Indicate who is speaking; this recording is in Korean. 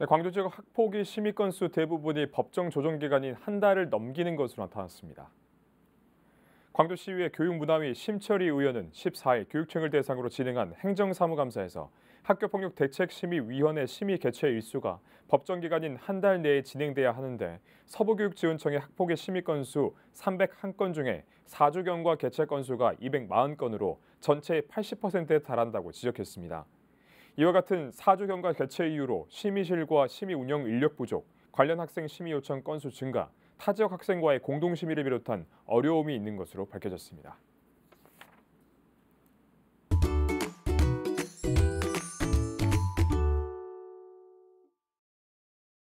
Speaker 1: 네, 광주 지역 학폭위 심의 건수 대부분이 법정 조정 기간인 한 달을 넘기는 것으로 나타났습니다. 광주시의회 교육문화위 심철희 의원은 14일 교육청을 대상으로 진행한 행정사무감사에서 학교폭력 대책심의위원회 심의 개최 일수가 법정 기간인 한 달 내에 진행돼야 하는데 서부교육지원청의 학폭의 심의 건수 301건 중에 4주 경과 개최 건수가 240건으로 전체의 80%에 달한다고 지적했습니다. 이와 같은 사조 경과 개최 이유로 심의실과 심의 운영 인력 부족, 관련 학생 심의 요청 건수 증가, 타 지역 학생과의 공동 심의를 비롯한 어려움이 있는 것으로 밝혀졌습니다.